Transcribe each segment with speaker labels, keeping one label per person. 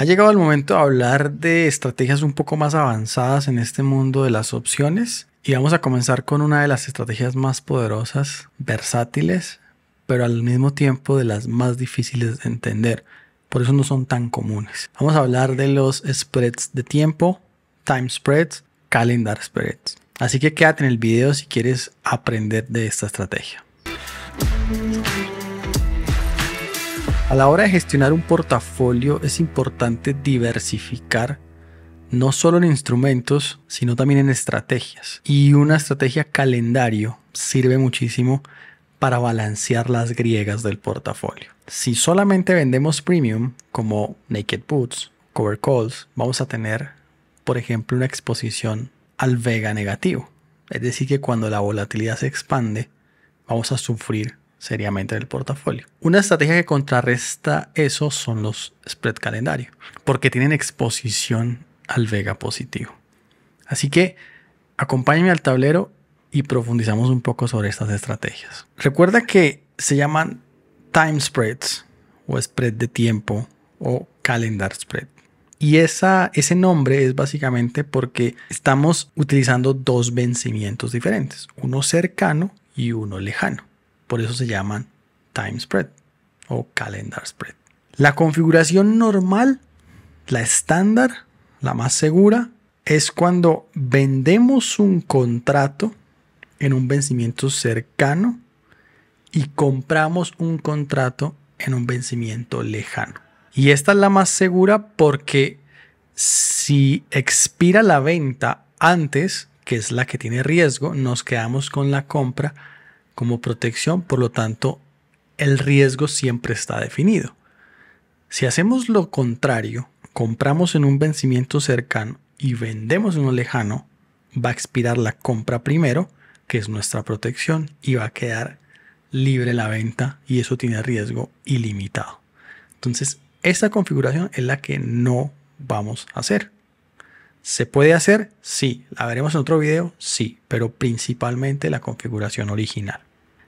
Speaker 1: Ha llegado el momento de hablar de estrategias un poco más avanzadas en este mundo de las opciones y vamos a comenzar con una de las estrategias más poderosas, versátiles, pero al mismo tiempo de las más difíciles de entender. Por eso no son tan comunes. Vamos a hablar de los spreads de tiempo, time spreads, calendar spreads. Así que quédate en el video si quieres aprender de esta estrategia. A la hora de gestionar un portafolio es importante diversificar no solo en instrumentos, sino también en estrategias. Y una estrategia calendario sirve muchísimo para balancear las griegas del portafolio. Si solamente vendemos premium como Naked Boots, Cover Calls, vamos a tener, por ejemplo, una exposición al vega negativo. Es decir, que cuando la volatilidad se expande, vamos a sufrir seriamente del portafolio. Una estrategia que contrarresta eso son los spread calendario, porque tienen exposición al vega positivo. Así que acompáñenme al tablero y profundizamos un poco sobre estas estrategias. Recuerda que se llaman time spreads o spread de tiempo o calendar spread. Y esa, ese nombre es básicamente porque estamos utilizando dos vencimientos diferentes, uno cercano y uno lejano. Por eso se llaman time spread o calendar spread. La configuración normal, la estándar, la más segura, es cuando vendemos un contrato en un vencimiento cercano y compramos un contrato en un vencimiento lejano. Y esta es la más segura porque si expira la venta antes, que es la que tiene riesgo, nos quedamos con la compra como protección, por lo tanto, el riesgo siempre está definido. Si hacemos lo contrario, compramos en un vencimiento cercano y vendemos en uno lejano, va a expirar la compra primero, que es nuestra protección, y va a quedar libre la venta y eso tiene riesgo ilimitado. Entonces, esta configuración es la que no vamos a hacer. ¿Se puede hacer? Sí. ¿La veremos en otro video? Sí, pero principalmente la configuración original.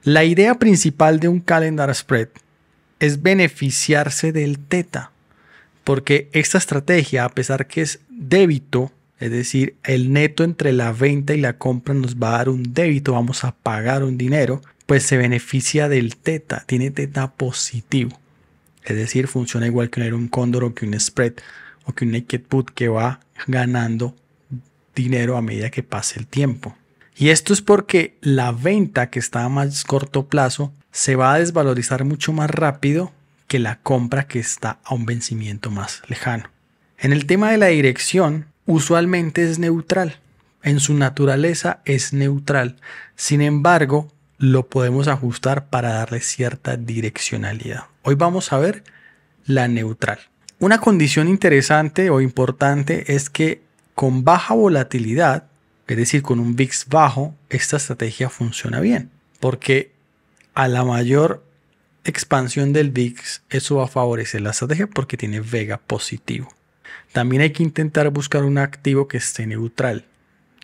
Speaker 1: La idea principal de un calendar spread es beneficiarse del teta, porque esta estrategia, a pesar que es débito, es decir, el neto entre la venta y la compra nos va a dar un débito, vamos a pagar un dinero, pues se beneficia del teta, tiene teta positivo. Es decir, funciona igual que un cóndor o que un spread o que un naked put que va ganando dinero a medida que pase el tiempo. Y esto es porque la venta que está a más corto plazo se va a desvalorizar mucho más rápido que la compra que está a un vencimiento más lejano. En el tema de la dirección, usualmente es neutral. En su naturaleza es neutral. Sin embargo, lo podemos ajustar para darle cierta direccionalidad. Hoy vamos a ver la neutral. Una condición interesante o importante es que con baja volatilidad, es decir, con un VIX bajo, esta estrategia funciona bien, porque a la mayor expansión del VIX, eso va a favorecer la estrategia porque tiene vega positivo. También hay que intentar buscar un activo que esté neutral,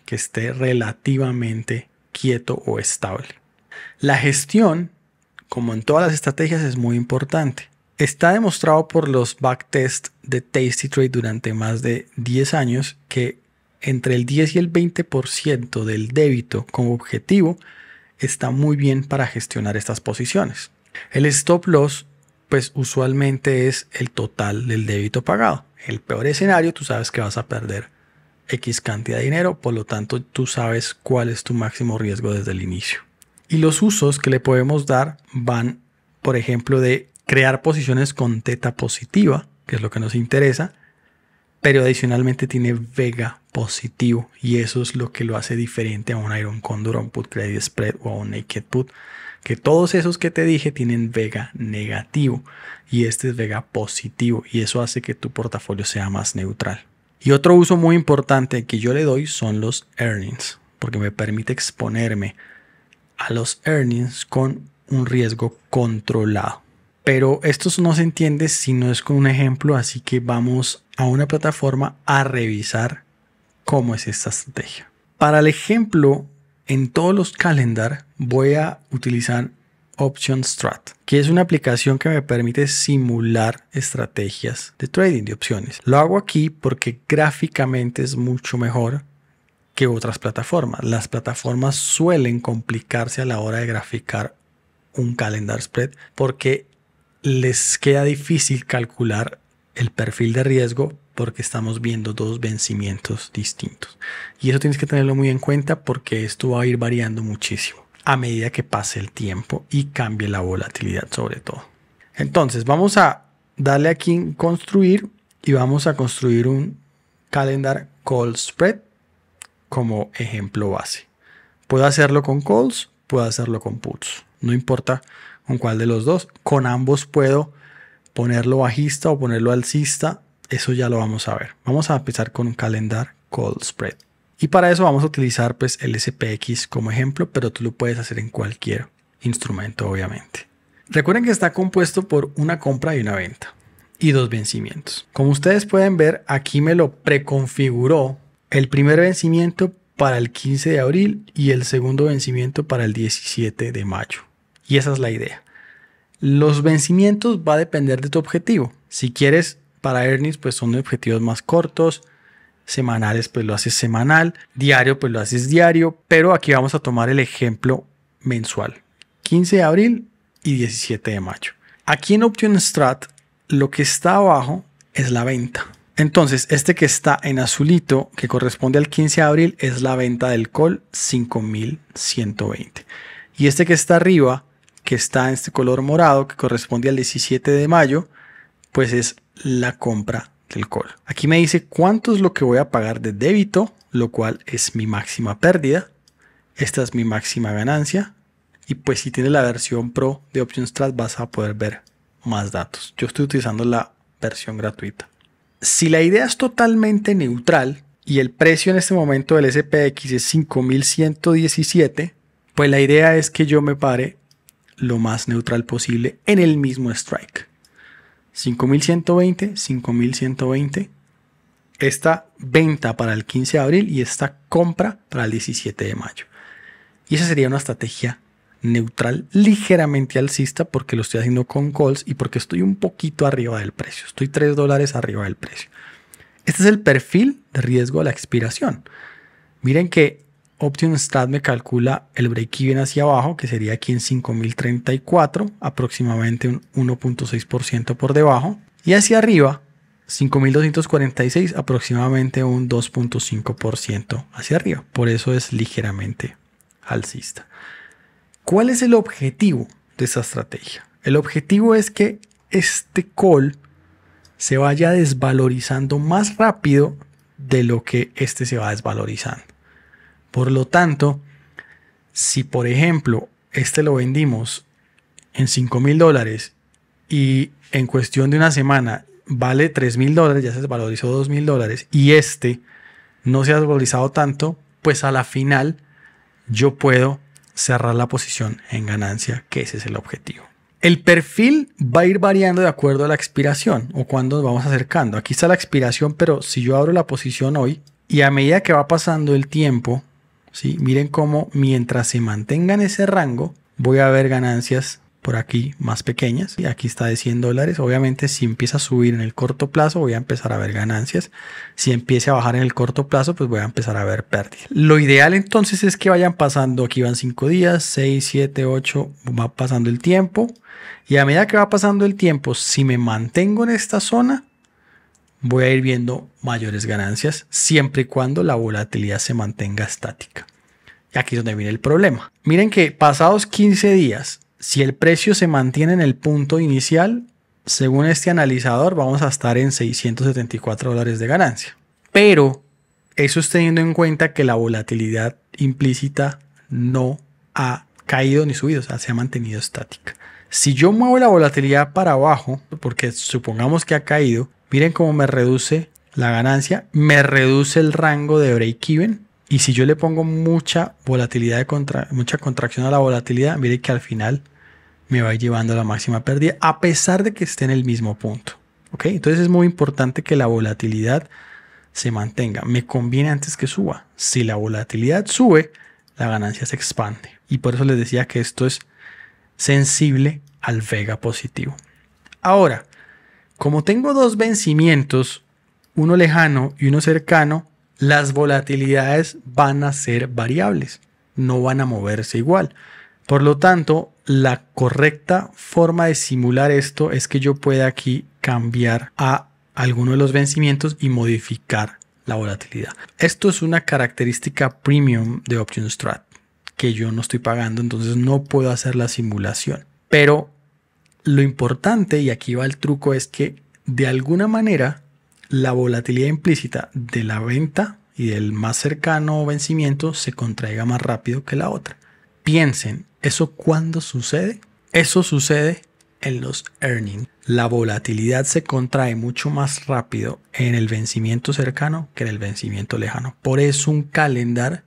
Speaker 1: que esté relativamente quieto o estable. La gestión, como en todas las estrategias, es muy importante. Está demostrado por los backtests de TastyTrade Trade durante más de 10 años que entre el 10 y el 20% del débito como objetivo está muy bien para gestionar estas posiciones. El stop loss pues usualmente es el total del débito pagado. El peor escenario, tú sabes que vas a perder X cantidad de dinero, por lo tanto tú sabes cuál es tu máximo riesgo desde el inicio. Y los usos que le podemos dar van, por ejemplo, de crear posiciones con teta positiva, que es lo que nos interesa, pero adicionalmente tiene vega positivo y eso es lo que lo hace diferente a un Iron Condor, un Put Credit Spread o a un Naked Put, que todos esos que te dije tienen vega negativo y este es vega positivo y eso hace que tu portafolio sea más neutral. Y otro uso muy importante que yo le doy son los earnings, porque me permite exponerme a los earnings con un riesgo controlado. Pero esto no se entiende si no es con un ejemplo, así que vamos a una plataforma a revisar cómo es esta estrategia. Para el ejemplo, en todos los calendar voy a utilizar Option Strat, que es una aplicación que me permite simular estrategias de trading de opciones. Lo hago aquí porque gráficamente es mucho mejor que otras plataformas. Las plataformas suelen complicarse a la hora de graficar un calendar spread porque les queda difícil calcular el perfil de riesgo porque estamos viendo dos vencimientos distintos. Y eso tienes que tenerlo muy en cuenta porque esto va a ir variando muchísimo a medida que pase el tiempo y cambie la volatilidad sobre todo. Entonces vamos a darle aquí en construir y vamos a construir un calendar call spread como ejemplo base. Puedo hacerlo con calls, puedo hacerlo con puts. No importa con cuál de los dos. Con ambos puedo ponerlo bajista o ponerlo alcista. Eso ya lo vamos a ver. Vamos a empezar con un calendar cold spread. Y para eso vamos a utilizar pues el SPX como ejemplo, pero tú lo puedes hacer en cualquier instrumento obviamente. Recuerden que está compuesto por una compra y una venta y dos vencimientos. Como ustedes pueden ver, aquí me lo preconfiguró el primer vencimiento para el 15 de abril y el segundo vencimiento para el 17 de mayo. Y esa es la idea. Los vencimientos va a depender de tu objetivo. Si quieres para earnings, pues son objetivos más cortos. Semanales, pues lo haces semanal. Diario, pues lo haces diario. Pero aquí vamos a tomar el ejemplo mensual. 15 de abril y 17 de mayo. Aquí en Option Strat, lo que está abajo es la venta. Entonces, este que está en azulito, que corresponde al 15 de abril, es la venta del call 5120. Y este que está arriba que está en este color morado que corresponde al 17 de mayo, pues es la compra del call. Aquí me dice cuánto es lo que voy a pagar de débito, lo cual es mi máxima pérdida. Esta es mi máxima ganancia. Y pues si tienes la versión Pro de Options Trust. vas a poder ver más datos. Yo estoy utilizando la versión gratuita. Si la idea es totalmente neutral y el precio en este momento del SPX es 5117, pues la idea es que yo me pare lo más neutral posible en el mismo strike. 5120, 5120. Esta venta para el 15 de abril y esta compra para el 17 de mayo. Y esa sería una estrategia neutral, ligeramente alcista, porque lo estoy haciendo con calls y porque estoy un poquito arriba del precio. Estoy 3 dólares arriba del precio. Este es el perfil de riesgo a la expiración. Miren que Stat me calcula el break-even hacia abajo, que sería aquí en 5034, aproximadamente un 1.6% por debajo. Y hacia arriba, 5246, aproximadamente un 2.5% hacia arriba. Por eso es ligeramente alcista. ¿Cuál es el objetivo de esta estrategia? El objetivo es que este call se vaya desvalorizando más rápido de lo que este se va desvalorizando. Por lo tanto, si por ejemplo este lo vendimos en 5 mil dólares y en cuestión de una semana vale 3 mil dólares, ya se valorizó 2 mil dólares y este no se ha valorizado tanto, pues a la final yo puedo cerrar la posición en ganancia, que ese es el objetivo. El perfil va a ir variando de acuerdo a la expiración o cuando nos vamos acercando. Aquí está la expiración, pero si yo abro la posición hoy y a medida que va pasando el tiempo, Miren cómo mientras se mantenga en ese rango, voy a ver ganancias por aquí más pequeñas. Y aquí está de 100 dólares. Obviamente, si empieza a subir en el corto plazo, voy a empezar a ver ganancias. Si empieza a bajar en el corto plazo, pues voy a empezar a ver pérdidas. Lo ideal entonces es que vayan pasando. Aquí van 5 días, 6, 7, 8, va pasando el tiempo. Y a medida que va pasando el tiempo, si me mantengo en esta zona, voy a ir viendo mayores ganancias siempre y cuando la volatilidad se mantenga estática. Y aquí es donde viene el problema. Miren que pasados 15 días, si el precio se mantiene en el punto inicial, según este analizador, vamos a estar en 674 dólares de ganancia. Pero eso es teniendo en cuenta que la volatilidad implícita no ha caído ni subido, o sea, se ha mantenido estática. Si yo muevo la volatilidad para abajo, porque supongamos que ha caído, Miren cómo me reduce la ganancia, me reduce el rango de break-even. Y si yo le pongo mucha volatilidad, de contra, mucha contracción a la volatilidad, mire que al final me va llevando a la máxima pérdida, a pesar de que esté en el mismo punto. ¿Ok? Entonces es muy importante que la volatilidad se mantenga. Me conviene antes que suba. Si la volatilidad sube, la ganancia se expande. Y por eso les decía que esto es sensible al Vega positivo. Ahora, como tengo dos vencimientos, uno lejano y uno cercano, las volatilidades van a ser variables, no van a moverse igual. Por lo tanto, la correcta forma de simular esto es que yo pueda aquí cambiar a alguno de los vencimientos y modificar la volatilidad. Esto es una característica premium de Options Strat que yo no estoy pagando, entonces no puedo hacer la simulación. Pero lo importante, y aquí va el truco, es que de alguna manera la volatilidad implícita de la venta y del más cercano vencimiento se contraiga más rápido que la otra. Piensen, ¿eso cuándo sucede? Eso sucede en los earnings. La volatilidad se contrae mucho más rápido en el vencimiento cercano que en el vencimiento lejano. Por eso un calendar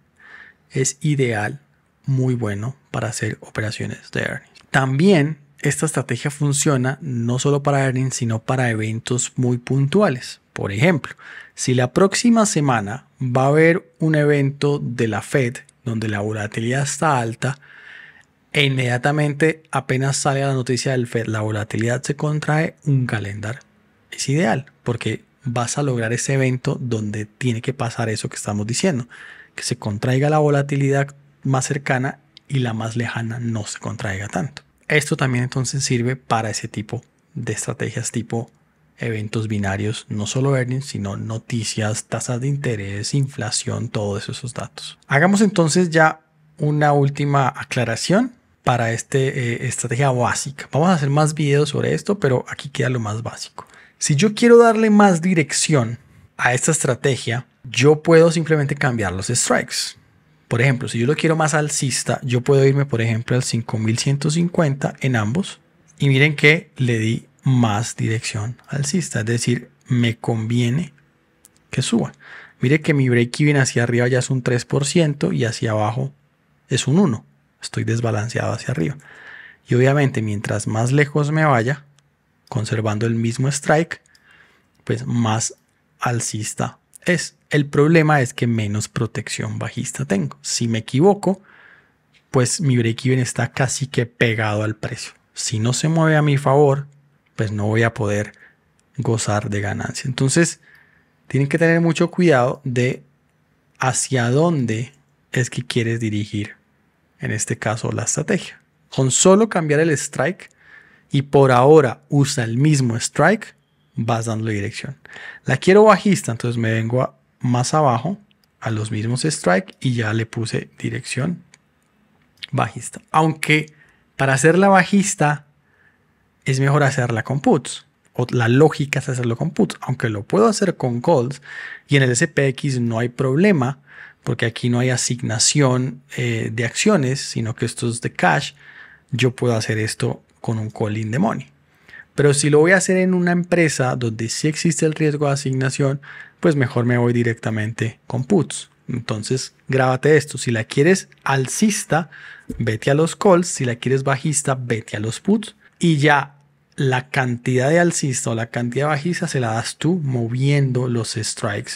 Speaker 1: es ideal, muy bueno para hacer operaciones de earnings. También esta estrategia funciona no solo para earnings, sino para eventos muy puntuales. Por ejemplo, si la próxima semana va a haber un evento de la Fed donde la volatilidad está alta, e inmediatamente apenas sale la noticia del Fed, la volatilidad se contrae, un calendario es ideal porque vas a lograr ese evento donde tiene que pasar eso que estamos diciendo, que se contraiga la volatilidad más cercana y la más lejana no se contraiga tanto. Esto también entonces sirve para ese tipo de estrategias tipo eventos binarios, no solo earnings, sino noticias, tasas de interés, inflación, todos esos datos. Hagamos entonces ya una última aclaración para esta eh, estrategia básica. Vamos a hacer más videos sobre esto, pero aquí queda lo más básico. Si yo quiero darle más dirección a esta estrategia, yo puedo simplemente cambiar los strikes. Por ejemplo, si yo lo quiero más alcista, yo puedo irme, por ejemplo, al 5150 en ambos. Y miren que le di más dirección alcista, es decir, me conviene que suba. Mire que mi break-even hacia arriba ya es un 3% y hacia abajo es un 1. Estoy desbalanceado hacia arriba. Y obviamente mientras más lejos me vaya, conservando el mismo strike, pues más alcista es. El problema es que menos protección bajista tengo. Si me equivoco, pues mi break-even está casi que pegado al precio. Si no se mueve a mi favor, pues no voy a poder gozar de ganancia. Entonces, tienen que tener mucho cuidado de hacia dónde es que quieres dirigir, en este caso, la estrategia. Con solo cambiar el strike y por ahora usa el mismo strike, vas dando dirección. La quiero bajista, entonces me vengo a más abajo a los mismos strike y ya le puse dirección bajista. Aunque para hacerla bajista es mejor hacerla con puts. O la lógica es hacerlo con puts. Aunque lo puedo hacer con calls y en el SPX no hay problema porque aquí no hay asignación eh, de acciones, sino que esto es de cash. Yo puedo hacer esto con un call in money. Pero si lo voy a hacer en una empresa donde sí existe el riesgo de asignación, pues mejor me voy directamente con puts. Entonces, grábate esto. Si la quieres alcista, vete a los calls. Si la quieres bajista, vete a los puts. Y ya la cantidad de alcista o la cantidad bajista se la das tú moviendo los strikes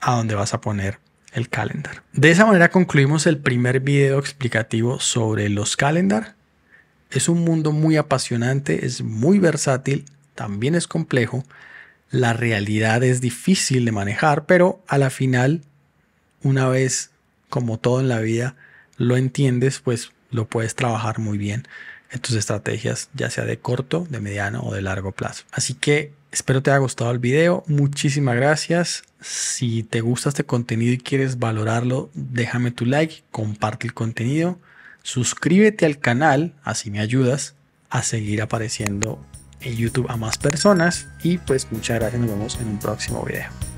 Speaker 1: a donde vas a poner el calendar. De esa manera concluimos el primer video explicativo sobre los calendar. Es un mundo muy apasionante, es muy versátil, también es complejo, la realidad es difícil de manejar, pero a la final, una vez, como todo en la vida, lo entiendes, pues lo puedes trabajar muy bien en tus estrategias, ya sea de corto, de mediano o de largo plazo. Así que espero te haya gustado el video. Muchísimas gracias. Si te gusta este contenido y quieres valorarlo, déjame tu like, comparte el contenido Suscríbete al canal, así me ayudas a seguir apareciendo en YouTube a más personas. Y pues muchas gracias, nos vemos en un próximo video.